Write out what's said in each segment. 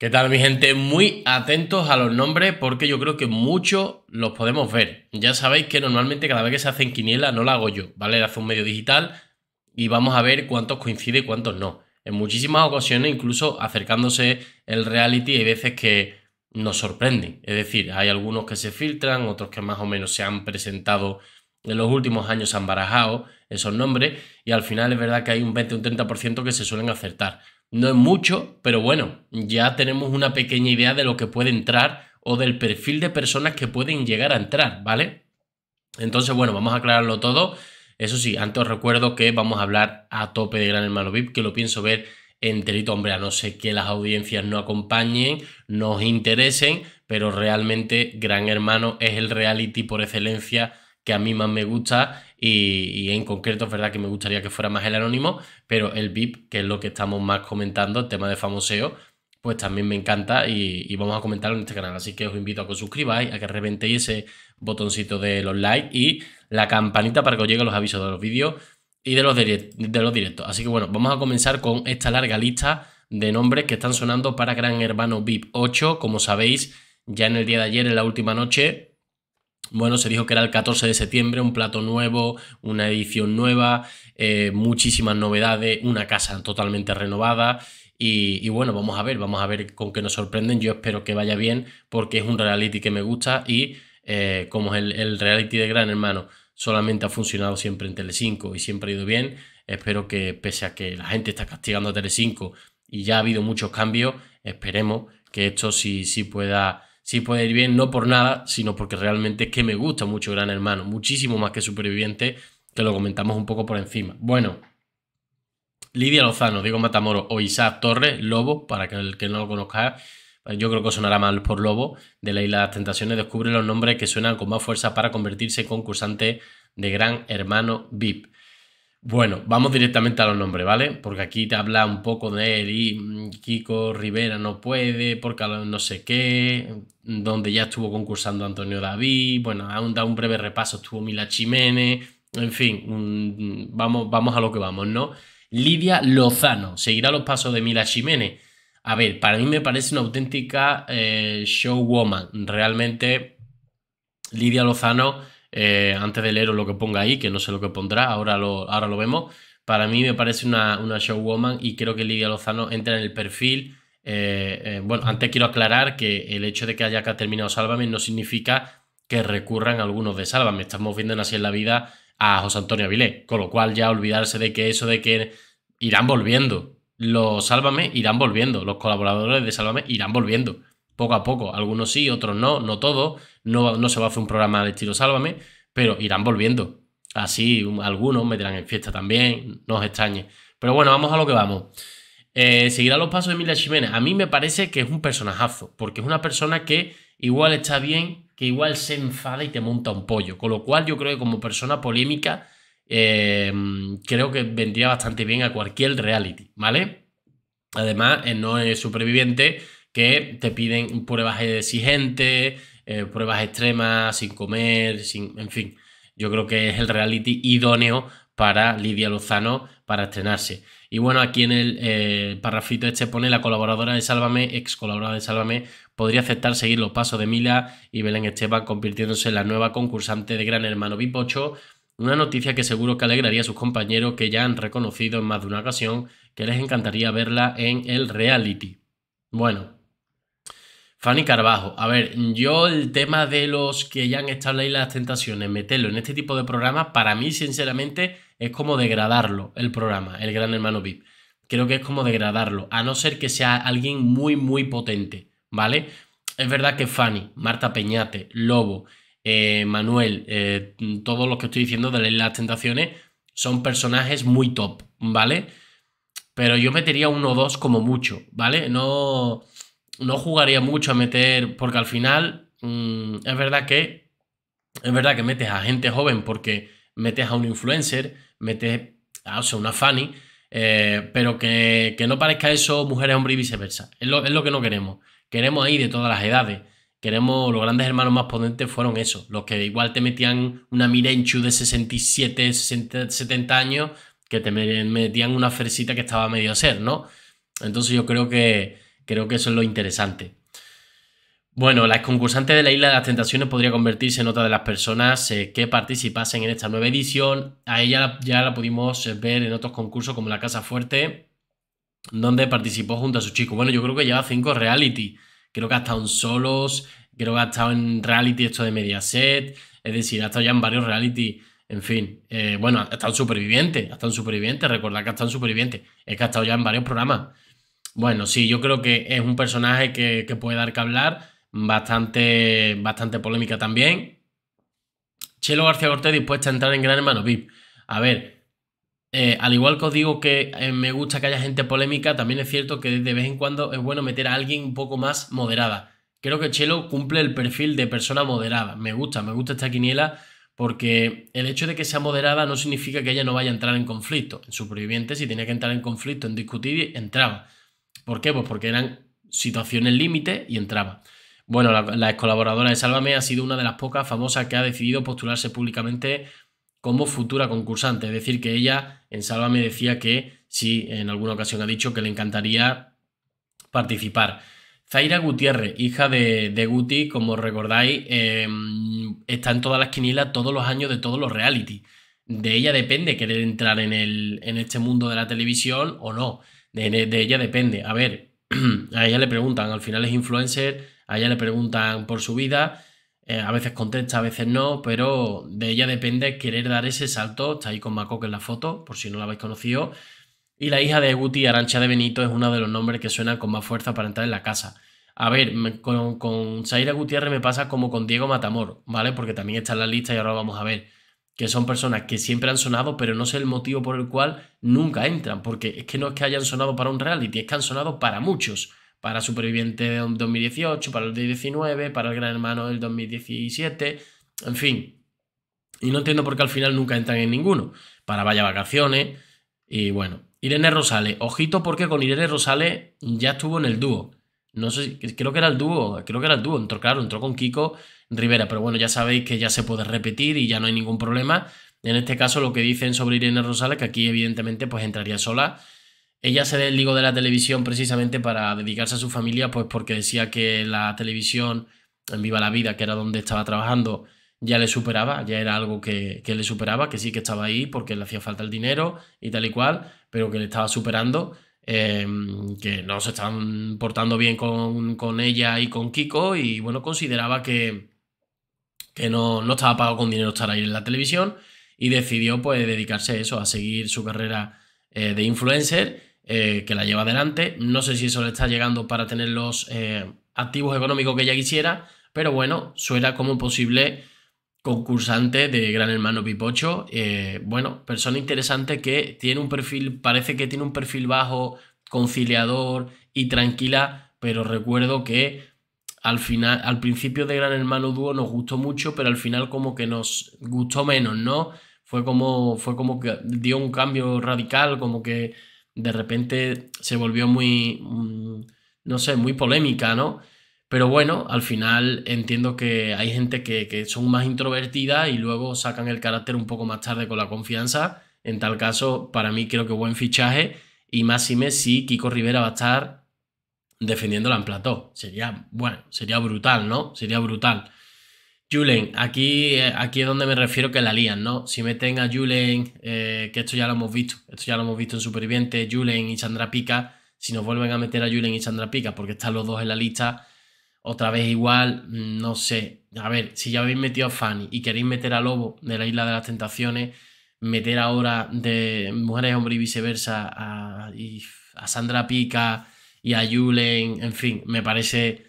¿Qué tal mi gente? Muy atentos a los nombres porque yo creo que muchos los podemos ver. Ya sabéis que normalmente cada vez que se hacen quinielas no la hago yo, ¿vale? La hace un medio digital y vamos a ver cuántos coincide y cuántos no. En muchísimas ocasiones, incluso acercándose el reality, hay veces que nos sorprenden. Es decir, hay algunos que se filtran, otros que más o menos se han presentado en los últimos años, se han barajado esos nombres y al final es verdad que hay un 20 o un 30% que se suelen acertar. No es mucho, pero bueno, ya tenemos una pequeña idea de lo que puede entrar o del perfil de personas que pueden llegar a entrar, ¿vale? Entonces, bueno, vamos a aclararlo todo. Eso sí, antes os recuerdo que vamos a hablar a tope de Gran Hermano VIP, que lo pienso ver enterito, hombre, a no ser que las audiencias no acompañen, nos interesen, pero realmente Gran Hermano es el reality por excelencia que a mí más me gusta y, en concreto es verdad que me gustaría que fuera más el anónimo, pero el VIP, que es lo que estamos más comentando, el tema de famoseo, pues también me encanta y, vamos a comentarlo en este canal. Así que os invito a que os suscribáis, a que reventéis ese botoncito de los likes y la campanita para que os lleguen los avisos de los vídeos y de los, de los directos. Así que bueno, vamos a comenzar con esta larga lista de nombres que están sonando para Gran Hermano VIP 8. Como sabéis, ya en el día de ayer, en la última noche, bueno, se dijo que era el 14 de septiembre, un plato nuevo, una edición nueva, eh, muchísimas novedades, una casa totalmente renovada. Y, bueno, vamos a ver, vamos a ver con qué nos sorprenden. Yo espero que vaya bien porque es un reality que me gusta y eh, como es el, reality de Gran Hermano solamente ha funcionado siempre en Tele5 y siempre ha ido bien, espero que pese a que la gente está castigando a 5 y ya ha habido muchos cambios, esperemos que esto sí, sí pueda si puede ir bien, no por nada, sino porque realmente es que me gusta mucho Gran Hermano, muchísimo más que Superviviente, que lo comentamos un poco por encima. Bueno, Lidia Lozano, Diego Matamoro o Isaac Torres, Lobo, para que el que no lo conozca, pues yo creo que sonará mal por Lobo, de la Isla de las Tentaciones, descubre los nombres que suenan con más fuerza para convertirse en concursante de Gran Hermano VIP. Bueno, vamos directamente a los nombres, ¿vale? Porque aquí te habla un poco de él y mm, Kiko Rivera no puede, porque no sé qué, donde ya estuvo concursando Antonio David, bueno, aún da un breve repaso, estuvo Mila Jiménez, en fin, vamos, vamos a lo que vamos, ¿no? Lidia Lozano, seguirá los pasos de Mila Jiménez. A ver, para mí me parece una auténtica eh, showwoman, realmente Lidia Lozano eh, antes de leer lo que ponga ahí, que no sé lo que pondrá, ahora lo, ahora lo vemos. Para mí me parece una, una showwoman y creo que Lidia Lozano entra en el perfil. Eh, eh, bueno, antes quiero aclarar que el hecho de que haya terminado Sálvame no significa que recurran algunos de Sálvame. Estamos viendo en Así en la Vida a José Antonio Avilés, con lo cual ya olvidarse de que eso de que irán volviendo. Los Sálvame irán volviendo, los colaboradores de Sálvame irán volviendo, poco a poco. Algunos sí, otros no, no todos, no, se va a hacer un programa de estilo Sálvame, pero irán volviendo. Así algunos meterán en fiesta también, no os extrañe. Pero bueno, vamos a lo que vamos. Eh, seguirá los pasos de Emilia Jiménez. A mí me parece que es un personajazo, porque es una persona que igual está bien, que igual se enfada y te monta un pollo. Con lo cual yo creo que como persona polémica, eh, creo que vendría bastante bien a cualquier reality, ¿vale? Además, eh, no es superviviente que te piden pruebas exigentes, eh, pruebas extremas, sin comer, sin, en fin. Yo creo que es el reality idóneo para Lidia Lozano para estrenarse. Y bueno, aquí en el eh, parrafito este pone la colaboradora de Sálvame, ex colaboradora de Sálvame, podría aceptar seguir los pasos de Mila y Belén Esteban convirtiéndose en la nueva concursante de Gran Hermano Bipocho. Una noticia que seguro que alegraría a sus compañeros que ya han reconocido en más de una ocasión que les encantaría verla en el reality. Bueno, Fanny Carvajo. a ver, yo el tema de los que ya han estado en las tentaciones, meterlo en este tipo de programas, para mí, sinceramente, es como degradarlo el programa, el Gran Hermano VIP. Creo que es como degradarlo, a no ser que sea alguien muy, muy potente, ¿vale? Es verdad que Fanny, Marta Peñate, Lobo, eh, Manuel, eh, todos los que estoy diciendo de las tentaciones son personajes muy top, ¿vale? Pero yo metería uno o dos como mucho, ¿vale? No no jugaría mucho a meter, porque al final mm, es verdad que es verdad que metes a gente joven porque metes a un influencer, metes a una Fanny, eh, pero que, no parezca eso mujeres, hombres y viceversa. Es lo, que no queremos. Queremos ahí de todas las edades. Queremos, los grandes hermanos más potentes fueron esos, los que igual te metían una Mirenchu de 67, 70 años, que te metían una fresita que estaba medio a ser, ¿no? Entonces yo creo que, Creo que eso es lo interesante. Bueno, la concursante de la Isla de las Tentaciones podría convertirse en otra de las personas eh, que participasen en esta nueva edición. A ella ya la pudimos eh, ver en otros concursos como La Casa Fuerte, donde participó junto a su chico. Bueno, yo creo que lleva cinco reality. Creo que ha estado en solos, creo que ha estado en reality esto de Mediaset, es decir, ha estado ya en varios reality. En fin, eh, bueno, ha estado en Superviviente, ha estado en Superviviente, recordad que ha estado en Superviviente, es que ha estado ya en varios programas. Bueno, sí, yo creo que es un personaje que, puede dar que hablar, bastante, bastante polémica también. Chelo García Cortés dispuesta a entrar en Gran Hermano VIP. A ver, eh, al igual que os digo que eh, me gusta que haya gente polémica, también es cierto que de vez en cuando es bueno meter a alguien un poco más moderada. Creo que Chelo cumple el perfil de persona moderada. Me gusta, me gusta esta quiniela porque el hecho de que sea moderada no significa que ella no vaya a entrar en conflicto. En superviviente, si tenía que entrar en conflicto, en discutir, entraba. ¿Por qué? Pues porque eran situaciones límite y entraba. Bueno, la, ex colaboradora de Sálvame ha sido una de las pocas famosas que ha decidido postularse públicamente como futura concursante. Es decir, que ella en Sálvame decía que sí, en alguna ocasión ha dicho que le encantaría participar. Zaira Gutiérrez, hija de, Guti, como recordáis, em, está en todas las quinilas todos los años de todos los reality. De ella depende querer entrar en, el, en este mundo de la televisión o no de, ella depende. A ver, a ella le preguntan, al final es influencer, a ella le preguntan por su vida, eh, a veces contesta, a veces no, pero de ella depende querer dar ese salto. Está ahí con que en la foto, por si no la habéis conocido. Y la hija de Guti, Arancha de Benito, es uno de los nombres que suenan con más fuerza para entrar en la casa. A ver, con, Zaira Gutiérrez me pasa como con Diego Matamor, ¿vale? Porque también está en la lista y ahora vamos a ver que son personas que siempre han sonado, pero no sé el motivo por el cual nunca entran, porque es que no es que hayan sonado para un reality, es que han sonado para muchos, para Superviviente de 2018, para el 2019, para el Gran Hermano del 2017, en fin. Y no entiendo por qué al final nunca entran en ninguno, para Vaya Vacaciones, y bueno. Irene Rosales, ojito porque con Irene Rosales ya estuvo en el dúo, no sé, creo que era el dúo, creo que era el dúo. Entró, claro, entró con Kiko Rivera, pero bueno, ya sabéis que ya se puede repetir y ya no hay ningún problema. En este caso, lo que dicen sobre Irene Rosales, que aquí evidentemente pues entraría sola. Ella se desligó de la televisión precisamente para dedicarse a su familia, pues porque decía que la televisión en Viva la Vida, que era donde estaba trabajando, ya le superaba, ya era algo que, que le superaba, que sí que estaba ahí porque le hacía falta el dinero y tal y cual, pero que le estaba superando Em, que no se están portando bien con, con, ella y con Kiko y bueno, consideraba que, que no, no estaba pagado con dinero estar ahí en la televisión y decidió pues dedicarse a eso, a seguir su carrera eh, de influencer eh, que la lleva adelante. No sé si eso le está llegando para tener los eh, activos económicos que ella quisiera, pero bueno, suena como posible concursante de Gran Hermano Pipocho. Eh, bueno, persona interesante que tiene un perfil, parece que tiene un perfil bajo, conciliador y tranquila, pero recuerdo que al final, al principio de Gran Hermano Dúo nos gustó mucho, pero al final como que nos gustó menos, ¿no? Fue como, fue como que dio un cambio radical, como que de repente se volvió muy, mm, no sé, muy polémica, ¿no? Pero bueno, al final entiendo que hay gente que, son más introvertidas y luego sacan el carácter un poco más tarde con la confianza. En tal caso, para mí creo que buen fichaje y más si más Kiko Rivera va a estar defendiendo en plató. Sería, bueno, sería brutal, ¿no? Sería brutal. Julen, aquí, eh, aquí es donde me refiero que la lían, ¿no? Si meten a Julen, eh, que esto ya lo hemos visto, esto ya lo hemos visto en Superviviente, Julen y Sandra Pica, si nos vuelven a meter a Julen y Sandra Pica, porque están los dos en la lista, otra vez igual, mm, no sé. A ver, si ya habéis metido a Fanny y queréis meter a Lobo de la Isla de las Tentaciones, meter ahora de Mujeres, Hombres y viceversa a, Sandra Pica y a Julen, en fin, me parece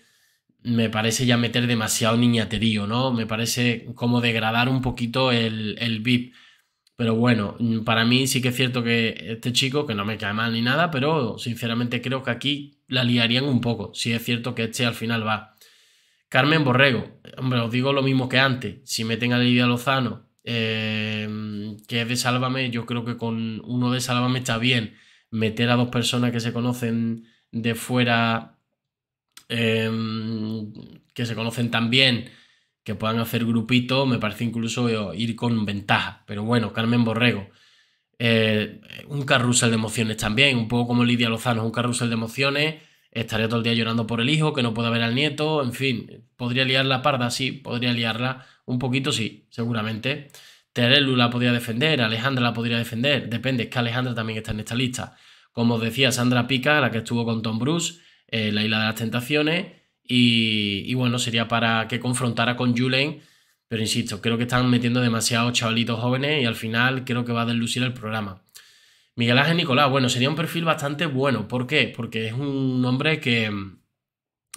me parece ya meter demasiado niñaterío, ¿no? Me parece como degradar un poquito el, el VIP. Pero bueno, mm, para mí sí que es cierto que este chico, que no me cae mal ni nada, pero sinceramente creo que aquí la liarían un poco, si es cierto que este al final va. Carmen Borrego, hombre, os digo lo mismo que antes, si meten a Lidia Lozano, em, que es de Sálvame, yo creo que con uno de Sálvame está bien. Meter a dos personas que se conocen de fuera, em, que se conocen tan bien, que puedan hacer grupito, me parece incluso ir con ventaja. Pero bueno, Carmen Borrego. Eh, un carrusel de emociones también, un poco como Lidia Lozano, un carrusel de emociones. Estaría todo el día llorando por el hijo, que no pueda ver al nieto, en fin, podría liar la parda, sí, podría liarla un poquito, sí, seguramente. Terelu la podría defender, Alejandra la podría defender, depende, es que Alejandra también está en esta lista. Como decía, Sandra Pica, la que estuvo con Tom Bruce, eh, la isla de las tentaciones, y, y bueno, sería para que confrontara con Julen pero insisto, creo que están metiendo demasiados chavalitos jóvenes y al final creo que va a deslucir el programa. Miguel Ángel Nicolás, bueno, sería un perfil bastante bueno. ¿Por qué? Porque es un hombre que mm,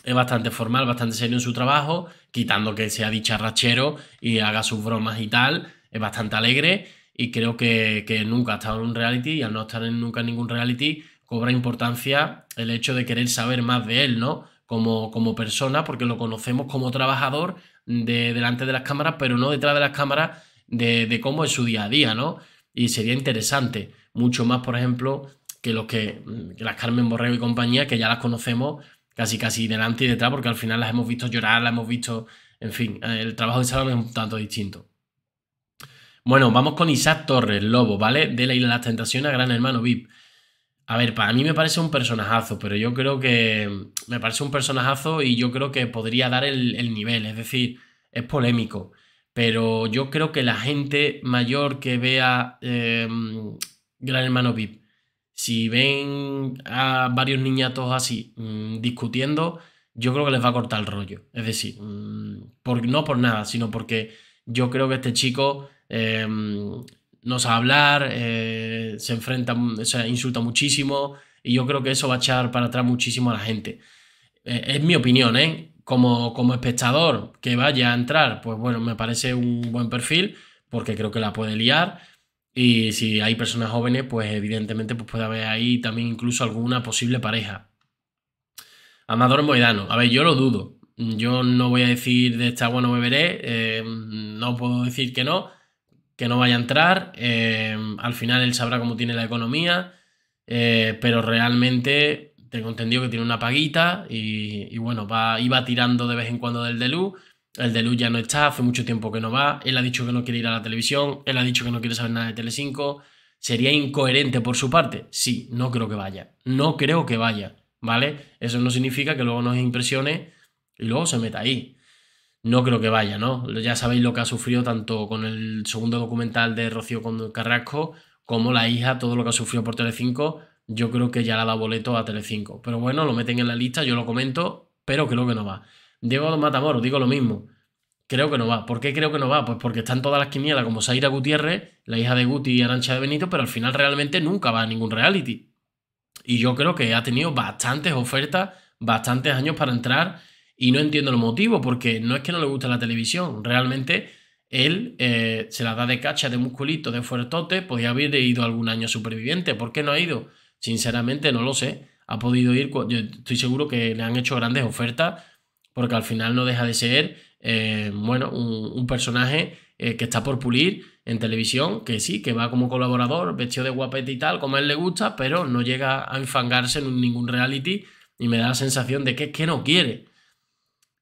es bastante formal, bastante serio en su trabajo, quitando que sea dicharrachero y haga sus bromas y tal. Es bastante alegre y creo que, nunca ha estado en un reality y al no estar en nunca en ningún reality cobra importancia el hecho de querer saber más de él, ¿no? Como, como persona, porque lo conocemos como trabajador de delante de las cámaras, pero no detrás de las cámaras de, cómo es su día a día, ¿no? Y sería interesante, mucho más, por ejemplo, que los mm, que, las Carmen Borrego y compañía, que ya las conocemos casi casi delante y detrás, porque al final las hemos visto llorar, las hemos visto, en fin, eh, el trabajo de Salón es un tanto distinto. Bueno, vamos con Isaac Torres, Lobo, ¿vale? De la Isla de las Tentaciones a Gran Hermano VIP. A ver, para mí me parece un personajazo, pero yo creo que. Me parece un personajazo y yo creo que podría dar el, nivel. Es decir, es polémico. Pero yo creo que la gente mayor que vea em, Gran Hermano VIP, si ven a varios niñatos así mm, discutiendo, yo creo que les va a cortar el rollo. Es decir, mm, no por nada, sino porque yo creo que este chico. Em, no sabe hablar, eh, se enfrenta, se insulta muchísimo y yo creo que eso va a echar para atrás muchísimo a la gente. Eh, es mi opinión, ¿eh? Como, como espectador que vaya a entrar, pues bueno, me parece un buen perfil porque creo que la puede liar. Y si hay personas jóvenes, pues evidentemente pues puede haber ahí también incluso alguna posible pareja. Amador Moedano. A ver, yo lo dudo. Yo no voy a decir de esta agua no beberé. Eh, no puedo decir que no no vaya a entrar. Eh, al final él sabrá cómo tiene la economía, eh, pero realmente tengo entendido que tiene una paguita y, bueno, va, iba tirando de vez en cuando del Delu. El Delu ya no está, hace mucho tiempo que no va. Él ha dicho que no quiere ir a la televisión, él ha dicho que no quiere saber nada de tele 5 ¿Sería incoherente por su parte? Sí, no creo que vaya. No creo que vaya, ¿vale? Eso no significa que luego nos impresione y luego se meta ahí no creo que vaya, ¿no? Ya sabéis lo que ha sufrido tanto con el segundo documental de Rocío con Carrasco como la hija, todo lo que ha sufrido por Telecinco, yo creo que ya la ha dado boleto a Telecinco. Pero bueno, lo meten en la lista, yo lo comento, pero creo que no va. Diego Matamoros, digo lo mismo. Creo que no va. ¿Por qué creo que no va? Pues porque están todas las quinielas como Zaira Gutiérrez, la hija de Guti y Arancha de Benito, pero al final realmente nunca va a ningún reality. Y yo creo que ha tenido bastantes ofertas, bastantes años para entrar y no entiendo el motivo, porque no es que no le guste la televisión, realmente él eh, se la da de cacha, de musculito, de fuertote, podía haber ido algún año superviviente. ¿Por qué no ha ido? Sinceramente no lo sé. Ha podido ir, estoy seguro que le han hecho grandes ofertas, porque al final no deja de ser, eh, bueno, un, personaje eh, que está por pulir en televisión, que sí, que va como colaborador, vestido de guapete y tal, como a él le gusta, pero no llega a enfangarse en ningún reality y me da la sensación de que es que no quiere.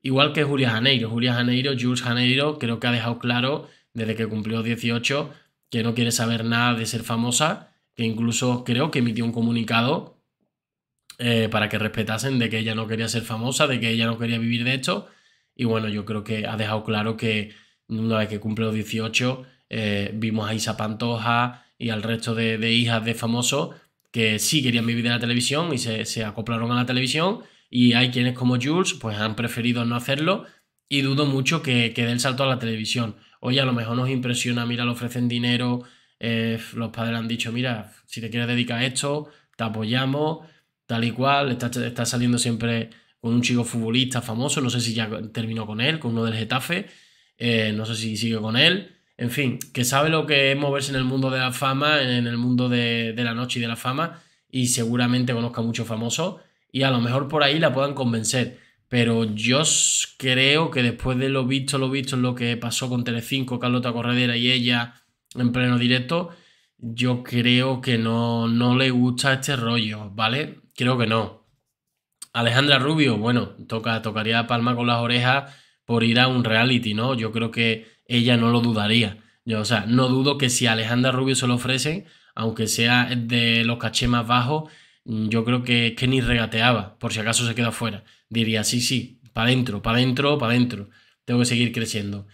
Igual que Julia Janeiro. Julia Janeiro, Jules Janeiro, creo que ha dejado claro desde que cumplió 18 que no quiere saber nada de ser famosa, que incluso creo que emitió un comunicado eh, para que respetasen de que ella no quería ser famosa, de que ella no quería vivir de esto. Y bueno, yo creo que ha dejado claro que una vez que cumplió 18, eh, vimos a Isa Pantoja y al resto de, hijas de famosos que sí querían vivir de la televisión y se, se acoplaron a la televisión y hay quienes como Jules pues han preferido no hacerlo y dudo mucho que, que dé el salto a la televisión. Oye, a lo mejor nos impresiona, mira, le ofrecen dinero, eh, los padres han dicho, mira, si te quieres dedicar a esto, te apoyamos, tal y cual, está, saliendo siempre con un chico futbolista famoso, no sé si ya terminó con él, con uno del Getafe, eh, no sé si sigue con él, en fin, que sabe lo que es moverse en el mundo de la fama, en el mundo de, de la noche y de la fama, y seguramente conozca muchos famosos, y a lo mejor por ahí la puedan convencer. Pero yo creo que después de lo visto, lo visto en lo que pasó con Telecinco, Carlota Corredera y ella en pleno directo, yo creo que no, no le gusta este rollo, ¿vale? Creo que no. Alejandra Rubio, bueno, toca, tocaría palma con las orejas por ir a un reality, ¿no? Yo creo que ella no lo dudaría. Yo, o sea, no dudo que si a Alejandra Rubio se lo ofrecen, aunque sea de los cachés más bajos, Mm, yo creo que, que ni regateaba, por si acaso se queda fuera. Diría, sí, sí, para adentro, para adentro, para adentro. Tengo que seguir creciendo.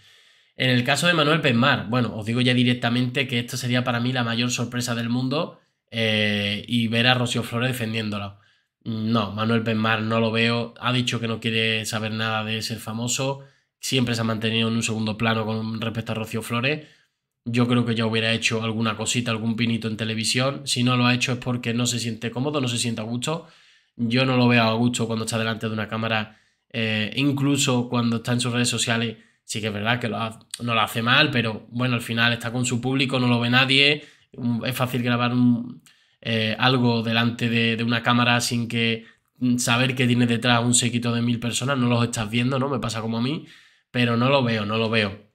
En el caso de Manuel Pesmar, bueno, os digo ya directamente que esta sería para mí la mayor sorpresa del mundo eh, y ver a Rocío Flores defendiéndola. Mm, no, Manuel Pesmar no lo veo. Ha dicho que no quiere saber nada de ser famoso. Siempre se ha mantenido en un segundo plano con respecto a Rocío Flores yo creo que ya hubiera hecho alguna cosita, algún pinito en televisión. Si no lo ha hecho es porque no se siente cómodo, no se siente a gusto. Yo no lo veo a gusto cuando está delante de una cámara, eh, incluso cuando está en sus redes sociales. Sí que es verdad que no lo hace mal, pero bueno, al final está con su público, no lo ve nadie. Es fácil grabar eh, algo delante de, de una cámara sin que mm, saber que tiene detrás un séquito de mil personas. No los estás viendo, ¿no? Me pasa como a mí, pero no lo veo, no lo veo.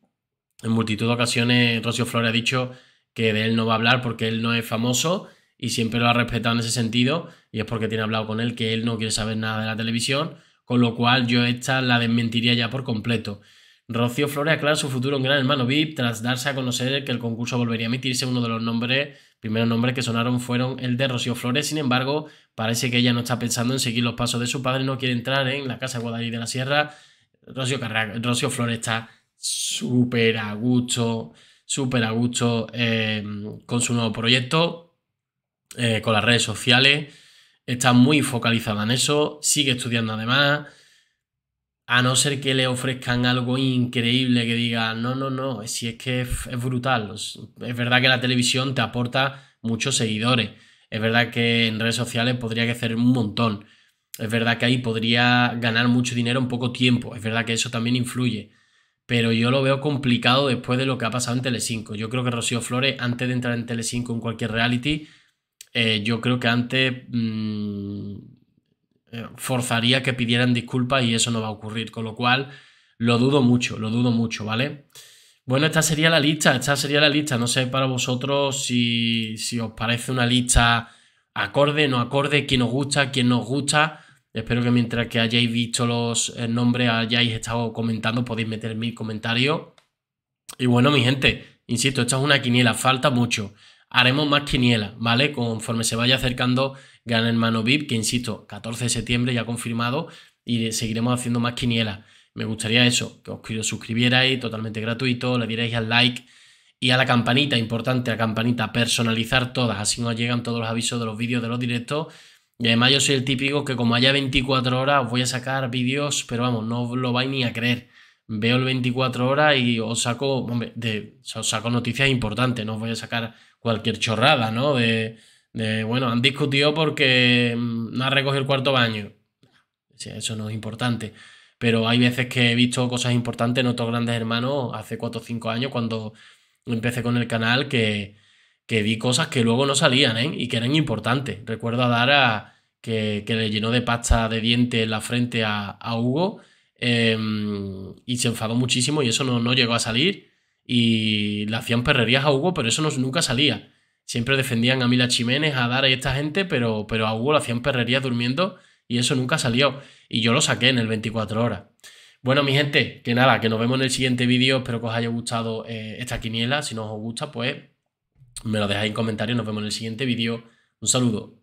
En multitud de ocasiones Rocío Flores ha dicho que de él no va a hablar porque él no es famoso y siempre lo ha respetado en ese sentido y es porque tiene hablado con él que él no quiere saber nada de la televisión, con lo cual yo esta la desmentiría ya por completo. Rocío Flores aclara su futuro en Gran Hermano VIP tras darse a conocer que el concurso volvería a emitirse. Uno de los nombres, primeros nombres que sonaron fueron el de Rocío Flores. Sin embargo, parece que ella no está pensando en seguir los pasos de su padre, no quiere entrar en la casa Guadalí de la Sierra. Rocio Rocío Flores está súper a gusto, súper a gusto eh, con su nuevo proyecto, eh, con las redes sociales. Está muy focalizada en eso, sigue estudiando además. A no ser que le ofrezcan algo increíble que diga, no, no, no, si es que es, es brutal. Es verdad que la televisión te aporta muchos seguidores. Es verdad que en redes sociales podría crecer un montón. Es verdad que ahí podría ganar mucho dinero en poco tiempo. Es verdad que eso también influye pero yo lo veo complicado después de lo que ha pasado en Tele 5. Yo creo que Rocío Flores, antes de entrar en Tele 5 en cualquier reality, eh, yo creo que antes mm, eh, forzaría que pidieran disculpas y eso no va a ocurrir, con lo cual lo dudo mucho, lo dudo mucho, ¿vale? Bueno, esta sería la lista, esta sería la lista. No sé para vosotros si, si os parece una lista acorde, no acorde, quién os gusta, quién no gusta. Espero que mientras que hayáis visto los eh, nombres, hayáis estado comentando, podéis meter mi comentarios Y bueno, mi gente, insisto, esta es una quiniela, falta mucho. Haremos más quiniela ¿vale? Conforme se vaya acercando Gran Hermano VIP, que insisto, 14 de septiembre ya confirmado, y seguiremos haciendo más quiniela Me gustaría eso, que os suscribierais totalmente gratuito, le dierais al like y a la campanita, importante, a la campanita, personalizar todas, así nos llegan todos los avisos de los vídeos, de los directos y además yo soy el típico que como haya 24 horas voy a sacar vídeos, pero vamos, no lo vais ni a creer. Veo el 24 horas y os saco, saco noticias importantes, no os voy a sacar cualquier chorrada, ¿no? De, bueno, han discutido porque mm, no ha recogido el cuarto baño. Eso no es importante. Pero hay veces que he visto cosas importantes en otros grandes hermanos hace 4 o 5 años cuando empecé con el canal que, vi cosas que luego no salían ¿eh? y que eran importantes. Recuerdo a dar a, que, le llenó de pasta de diente en la frente a, Hugo em, y se enfadó muchísimo y eso no, llegó a salir y le hacían perrerías a Hugo, pero eso nunca salía. Siempre defendían a Mila Chiménez, a dar y esta gente, pero, pero a Hugo le hacían perrerías durmiendo y eso nunca salió. Y yo lo saqué en el 24 horas. Bueno, mi gente, que nada, que nos vemos en el siguiente vídeo. Espero que os haya gustado eh, esta quiniela. Si no os gusta, pues me lo dejáis en comentarios. Nos vemos en el siguiente vídeo. Un saludo.